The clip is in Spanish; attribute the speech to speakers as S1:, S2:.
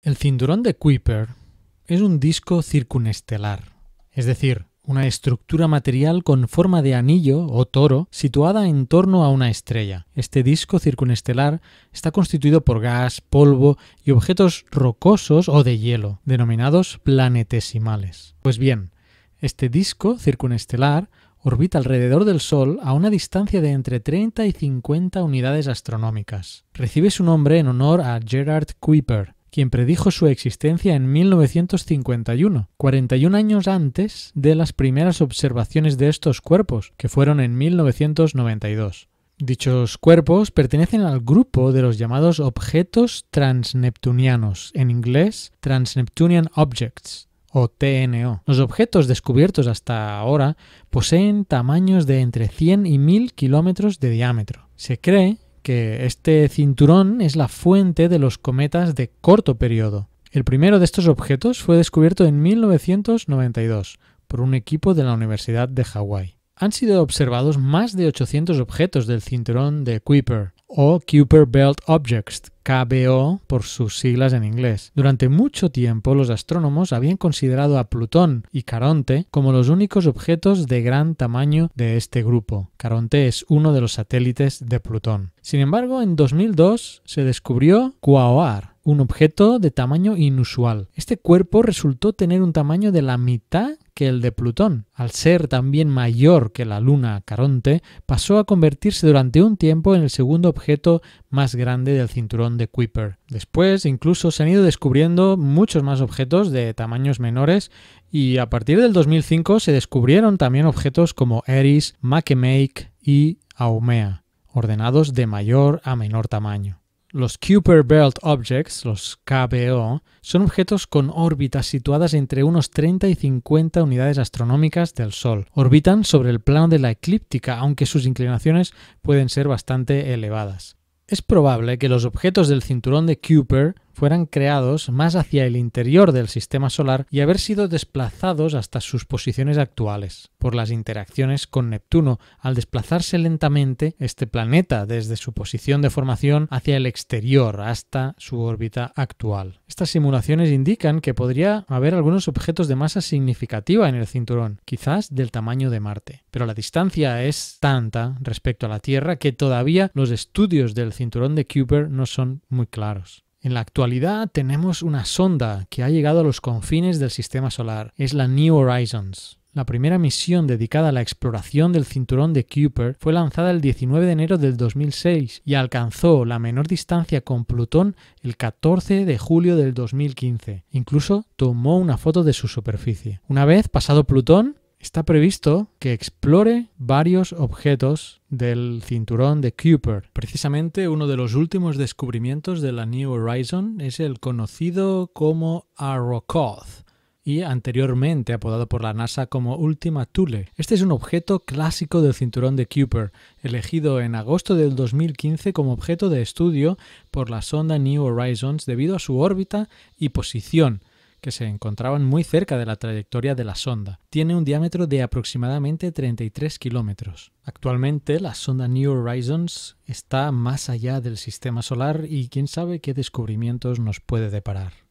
S1: El cinturón de Kuiper es un disco circunestelar, es decir, una estructura material con forma de anillo o toro situada en torno a una estrella. Este disco circunestelar está constituido por gas, polvo y objetos rocosos o de hielo, denominados planetesimales. Pues bien, este disco circunestelar orbita alrededor del Sol a una distancia de entre 30 y 50 unidades astronómicas. Recibe su nombre en honor a Gerard Kuiper, quien predijo su existencia en 1951, 41 años antes de las primeras observaciones de estos cuerpos, que fueron en 1992. Dichos cuerpos pertenecen al grupo de los llamados objetos transneptunianos, en inglés Transneptunian Objects o TNO. Los objetos descubiertos hasta ahora poseen tamaños de entre 100 y 1000 kilómetros de diámetro. Se cree que este cinturón es la fuente de los cometas de corto periodo. El primero de estos objetos fue descubierto en 1992 por un equipo de la Universidad de Hawái. Han sido observados más de 800 objetos del cinturón de Kuiper o Kuiper Belt Objects, KBO por sus siglas en inglés. Durante mucho tiempo los astrónomos habían considerado a Plutón y Caronte como los únicos objetos de gran tamaño de este grupo. Caronte es uno de los satélites de Plutón. Sin embargo, en 2002 se descubrió Quaoar, un objeto de tamaño inusual. Este cuerpo resultó tener un tamaño de la mitad que el de Plutón. Al ser también mayor que la luna Caronte, pasó a convertirse durante un tiempo en el segundo objeto más grande del cinturón de Kuiper. Después incluso se han ido descubriendo muchos más objetos de tamaños menores y a partir del 2005 se descubrieron también objetos como Eris, Makemake y Aumea, ordenados de mayor a menor tamaño. Los Kuiper Belt Objects, los KBO, son objetos con órbitas situadas entre unos 30 y 50 unidades astronómicas del Sol. Orbitan sobre el plano de la eclíptica, aunque sus inclinaciones pueden ser bastante elevadas. Es probable que los objetos del cinturón de Kuiper fueran creados más hacia el interior del sistema solar y haber sido desplazados hasta sus posiciones actuales por las interacciones con Neptuno al desplazarse lentamente este planeta desde su posición de formación hacia el exterior hasta su órbita actual. Estas simulaciones indican que podría haber algunos objetos de masa significativa en el cinturón, quizás del tamaño de Marte, pero la distancia es tanta respecto a la Tierra que todavía los estudios del cinturón de Kuiper no son muy claros. En la actualidad tenemos una sonda que ha llegado a los confines del Sistema Solar. Es la New Horizons. La primera misión dedicada a la exploración del cinturón de Kuiper fue lanzada el 19 de enero del 2006 y alcanzó la menor distancia con Plutón el 14 de julio del 2015. Incluso tomó una foto de su superficie. Una vez pasado Plutón, está previsto que explore varios objetos del cinturón de Kuiper. Precisamente uno de los últimos descubrimientos de la New Horizon es el conocido como Arrokoth y anteriormente apodado por la NASA como Ultima Thule. Este es un objeto clásico del cinturón de Kuiper, elegido en agosto del 2015 como objeto de estudio por la sonda New Horizons debido a su órbita y posición, que se encontraban muy cerca de la trayectoria de la sonda. Tiene un diámetro de aproximadamente 33 kilómetros. Actualmente la sonda New Horizons está más allá del sistema solar y quién sabe qué descubrimientos nos puede deparar.